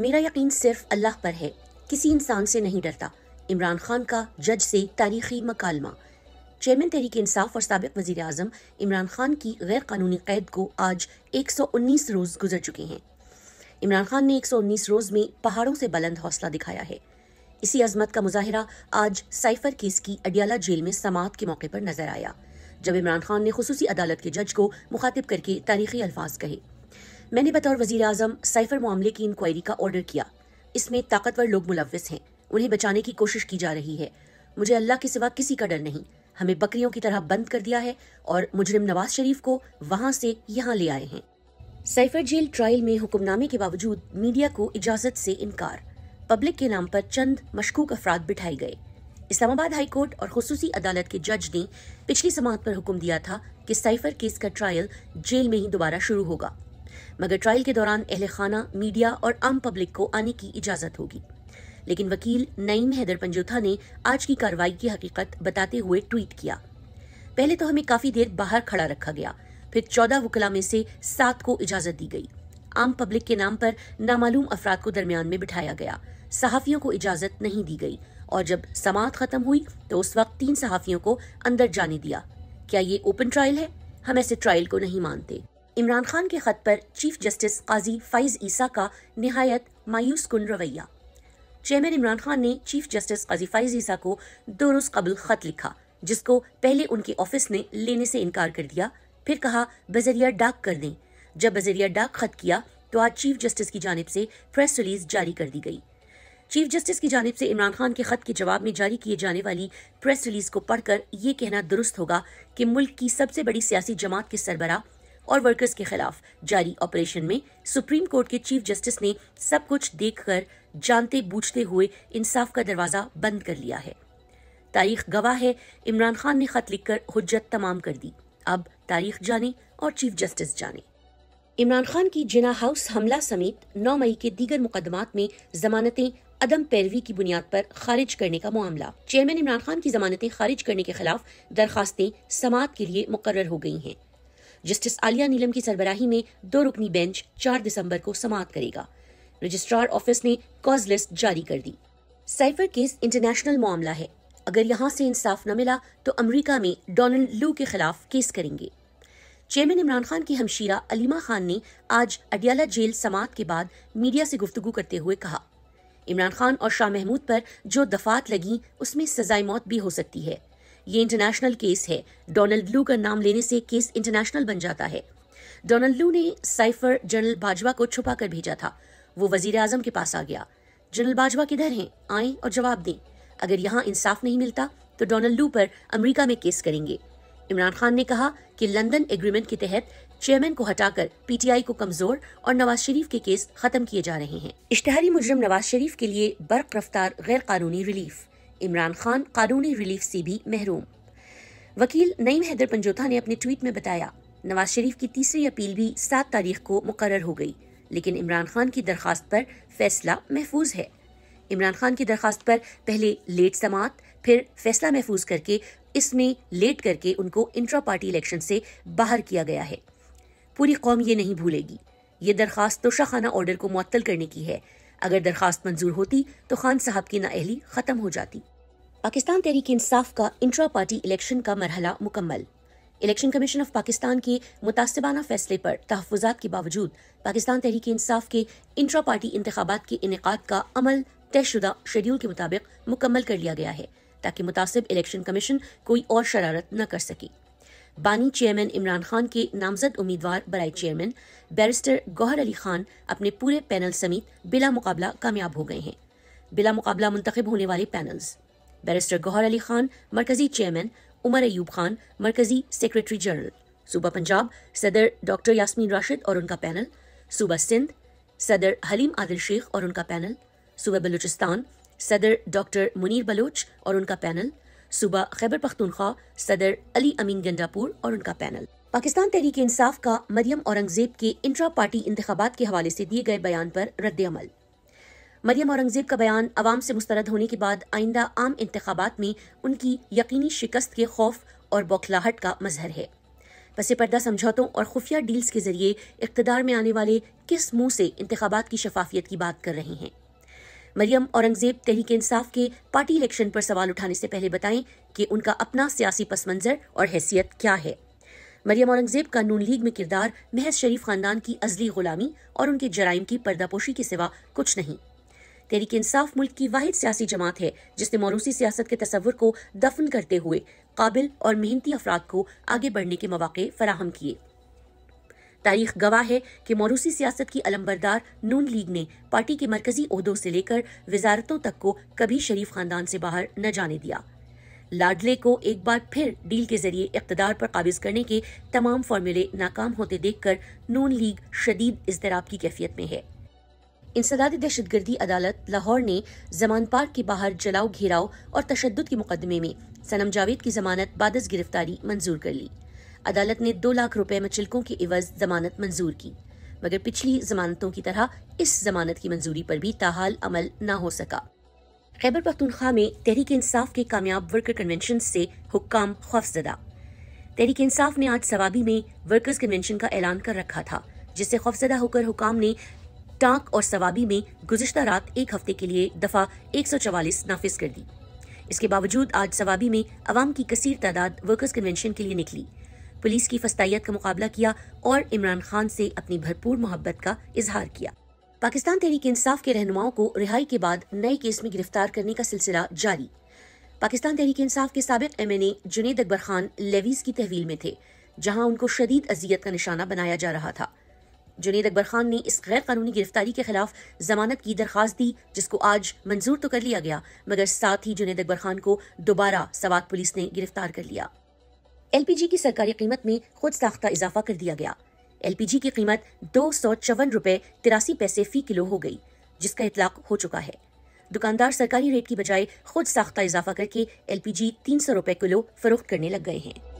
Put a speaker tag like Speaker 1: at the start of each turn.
Speaker 1: मेरा यकीन सिर्फ अल्लाह पर है किसी इंसान से नहीं डरता इमरान खान का जज से तारीखी मकालमा चेयरमैन तहरीक इंसाफ और सबक वजी अजम इमरान खान की गैर कानूनी कैद को आज 119 रोज़ गुजर चुके हैं इमरान खान ने 119 रोज़ में पहाड़ों से बुलंद हौसला दिखाया है इसी अजमत का मुजाहरा आज साइफर केस की अडियाला जेल में समात के मौके पर नजर आया जब इमरान खान ने खसूसी अदालत के जज को मुखातिब करके तारीखी अल्फाज कहे मैंने बतौर वजीर अजम साइफर मामले की इंक्वायरी का ऑर्डर किया इसमें ताकतवर लोग मुलविस हैं उन्हें बचाने की कोशिश की जा रही है मुझे अल्लाह के सिवा किसी का डर नहीं हमें बकरियों की तरह बंद कर दिया है और मुजरिम नवाज शरीफ को वहाँ से यहाँ ले आए हैं साइफर जेल ट्रायल में हुक्मनामे के बावजूद मीडिया को इजाजत से इनकार पब्लिक के नाम पर चंद मशकूक अफराद बिठाए गए इस्लामाबाद हाई कोर्ट और खसूसी अदालत के जज ने पिछली समात पर हुक्म दिया था कि साइफर केस का ट्रायल जेल में ही दोबारा शुरू होगा मगर ट्रायल के दौरान अहल खाना मीडिया और आम पब्लिक को आने की इजाजत होगी लेकिन वकील नईम हैदर पंजोथा ने आज की कार्रवाई की हकीकत बताते हुए ट्वीट किया पहले तो हमें काफी देर बाहर खड़ा रखा गया फिर चौदह वकला में से सात को इजाजत दी गई आम पब्लिक के नाम पर नामालूम अफराद को दरमियान में बिठाया गया सहाफियों को इजाजत नहीं दी गई और जब समात खत्म हुई तो उस वक्त तीन सहाफियों को अंदर जाने दिया क्या ये ओपन ट्रायल है हम ऐसे ट्रायल को नहीं मानते इमरान खान के ख़त पर चीफ जस्टिस काजी फ़ैज़ ईसा का नहायत मायूस कन रवैया चेयरमैन इमरान खान ने चीफ जस्टिस काजी फ़ैज़ ईसा को दो रोज़ कबल ख़त लिखा जिसको पहले उनके ऑफिस ने लेने से इनकार कर दिया फिर कहा बजरिया डाक कर दें जब बजरिया डाक ख़त किया तो आज चीफ जस्टिस की जानब से प्रेस रिलीज जारी कर दी गई चीफ जस्टिस की जानब से इमरान खान के ख़त के जवाब में जारी किए जाने वाली प्रेस रिलीज को पढ़कर ये कहना दुरुस्त होगा कि मुल्क की सबसे बड़ी सियासी जमात के सरबरा और वर्कर्स के खिलाफ जारी ऑपरेशन में सुप्रीम कोर्ट के चीफ जस्टिस ने सब कुछ देखकर जानते बूझते हुए इंसाफ का दरवाजा बंद कर लिया है तारीख गवाह है इमरान खान ने खत लिखकर हुज्जत तमाम कर दी अब तारीख जाने और चीफ जस्टिस जाने इमरान खान की जिना हाउस हमला समेत 9 मई के दीगर मुकदमात में जमानतें अदम पैरवी की बुनियाद पर खारिज करने का मामला चेयरमैन इमरान खान की जमानतें खारिज करने के खिलाफ दरखास्तें समात के लिए मुकर हो गई हैं जस्टिस आलिया नीलम की सरबराही में दो रुकनी बेंच चार दिसंबर को समाप्त करेगा रजिस्ट्रार ऑफिस ने कॉज लिस्ट जारी कर दी साइफर केस इंटरनेशनल मामला है अगर यहाँ से इंसाफ न मिला तो अमरीका में डोनाल्ड लू के खिलाफ केस करेंगे चेयरमैन इमरान खान की हमशीरा अलीमा खान ने आज अडियाला जेल समाप्त के बाद मीडिया से गुफ्तगु करते हुए कहा इमरान खान और शाह महमूद पर जो दफात लगी उसमें सजाए मौत भी हो सकती है ये इंटरनेशनल केस है डोनाल्ड लू का नाम लेने से केस इंटरनेशनल बन जाता है डोनाल्ड लू ने साइफर जनरल बाजवा को छुपा कर भेजा था वो वजीर आजम के पास आ गया जनरल बाजवा किधर हैं आए और जवाब दें अगर यहाँ इंसाफ नहीं मिलता तो डोनाल्ड लू पर अमेरिका में केस करेंगे इमरान खान ने कहा कि लंदन एग्रीमेंट के तहत चेयरमैन को हटाकर पीटीआई को कमजोर और नवाज शरीफ के केस खत्म किए जा रहे हैं इश्तहारी मुजरम नवाज शरीफ के लिए बर्क रफ्तार गैर कानूनी रिलीफ इमरान खान कानूनी रिलीफ से भी महरूम वकील नईम हैदर पंजोथा ने अपने ट्वीट में बताया नवाज शरीफ की तीसरी अपील भी सात तारीख को मुकर हो गई लेकिन इमरान खान की दरखास्त पर फैसला महफूज है इमरान खान की दरखास्त पर पहले लेट समात फिर फैसला महफूज करके इसमें लेट करके उनको इंट्रा पार्टी इलेक्शन से बाहर किया गया है पूरी कौम ये नहीं भूलेगी ये दरखास्त तोशाखाना ऑर्डर को मअतल करने की है अगर दरख्वास्त मंजूर होती तो खान साहब की नाअहली खत्म हो जाती पाकिस्तान तहरीक इंसाफ का इंट्रा पार्टी इलेक्शन का मरहला मुकम्मल इलेक्शन कमीशन ऑफ पाकिस्तान के मुतासिबाना फैसले पर तहफात के बावजूद पाकिस्तान तहरीक इंसाफ के इंट्रा पार्टी इंतबात के इनका का अमल तयशुदा शेड्यूल के मुताबिक मुकम्मल कर लिया गया है ताकि मुतासिब इलेक्शन कमीशन कोई और शरारत न कर सके बानी चेयरमैन इमरान खान के नामजद उम्मीदवार बरए चेयरमैन बैरिस्टर गौहर अली खान अपने पूरे पैनल समेत बिला मुकाबला कामयाब हो गए हैं बिला मुकाबला मुंतब होने वाले पैनल्स बैरिस्टर गौहर अली खान मरकजी चेयरमैन उमर अयूब खान मरकजी सेक्रेटरी जनरल सूबा पंजाब सदर डॉक्टर यासमीन राशिद और उनका पैनल सूबा सिंध सदर हलीम आदिल शेख और उनका पैनल सूबा बलूचिस्तान सदर डॉक्टर मुनीर बलोच और उनका पैनल सुबह खैबर पख्तूनख्वा सदर अली अमीन गंडापुर और उनका पैनल पाकिस्तान तहरीक इंसाफ का मरियम औरंगजेब के इंट्रा पार्टी इंतबात के हवाले से दिए गए बयान पर रद्द अमल मरियम औरंगजेब का बयान आवाम से मुस्तरद होने के बाद आइंदा आम इंतबात में उनकी यकीनी शिकस्त के खौफ और बौखलाहट का मजहर है पसे पर्दा समझौतों और खुफिया डील्स के जरिए इकतदार में आने वाले किस मुंह से इंतबात की शफाफियत की बात कर रहे हैं मरियम औरंगजेब तहरीक इंसाफ के पार्टी इलेक्शन पर सवाल उठाने से पहले बताएं कि उनका अपना सियासी पस मंजर और हैसियत क्या है मरियम औरंगजेब का नून लीग में किरदार महज शरीफ खानदान की अजली गुलामी और उनके जराइम की पर्दापोशी के सिवा कुछ नहीं तहरीक इंसाफ मुल्क की वाद सियासी जमात है जिसने मौरूसी सियासत के तस्वर को दफन करते हुए काबिल और मेहनती अफराद को आगे बढ़ने के मौाक़े फराहम किए तारीख गवाह है कि मौरूसी सियासत की अलमबरदार नून लीग ने पार्टी के मरकजी अहदों से लेकर वजारतों तक को कभी शरीफ खानदान से बाहर न जाने दिया लाडले को एक बार फिर डील के जरिए इकतदार पर काबिज करने के तमाम फार्मूले नाकाम होते देखकर नून लीग शदीद इसतराब की कैफियत में है इंसदाद दहशतगर्दी अदालत लाहौर ने जमान पार्क के बाहर जलाओ घेराव और तशद के मुकदमे में सनम जावेद की जमानत बादस गिरफ्तारी मंजूर कर ली अदालत ने दो लाख रुपए मचिलकों की इवज जमानत मंजूर की मगर पिछली जमानतों की तरह इस जमानत की मंजूरी पर भी ताहाल अमल न हो सका खैबर पख्तूनख्वा में तहरीक इंसाफ के कामयाब वर्कर कन्वेंशन से हुक्काम खौफजदा तहरीक इंसाफ ने आज सवाबी में वर्कर्स कन्वेंशन का ऐलान कर रखा था जिससे खौफजदा होकर हुकाम ने टाक और सवाबी में गुजशत रात एक हफ्ते के लिए दफा एक सौ चवालीस नाफिज कर दी इसके बावजूद आज सवाबी में अवाम की कसीर तादाद वर्कर्स कन्वेंशन के लिए निकली पुलिस की फस्तायत का मुकाबला किया और इमरान खान से अपनी भरपूर मोहब्बत का इजहार किया पाकिस्तान तहरीक इंसाफ के रहनुमाओं को रिहाई के बाद नए केस में गिरफ्तार करने का सिलसिला जारी पाकिस्तान तहरीक इंसाफ के सबक M N A Junaid Akbar Khan levies की तहवील में थे जहां उनको शदीद अजियत का निशाना बनाया जा रहा था जुनेद अकबर खान ने इस गैर कानूनी गिरफ्तारी के खिलाफ जमानत की दरखास्त दी जिसको आज मंजूर तो कर लिया गया मगर साथ ही जुनेद अकबर खान को दोबारा सवाद पुलिस ने गिरफ्तार कर लिया एलपीजी की सरकारी कीमत में खुद साख्ता इजाफा कर दिया गया एलपीजी की कीमत दो सौ चौवन रुपए तिरासी पैसे फी किलो हो गई जिसका इतलाक हो चुका है दुकानदार सरकारी रेट की बजाय खुद साख्ता इजाफा करके एलपीजी तीन सौ रुपए किलो फरोख्त करने लग गए हैं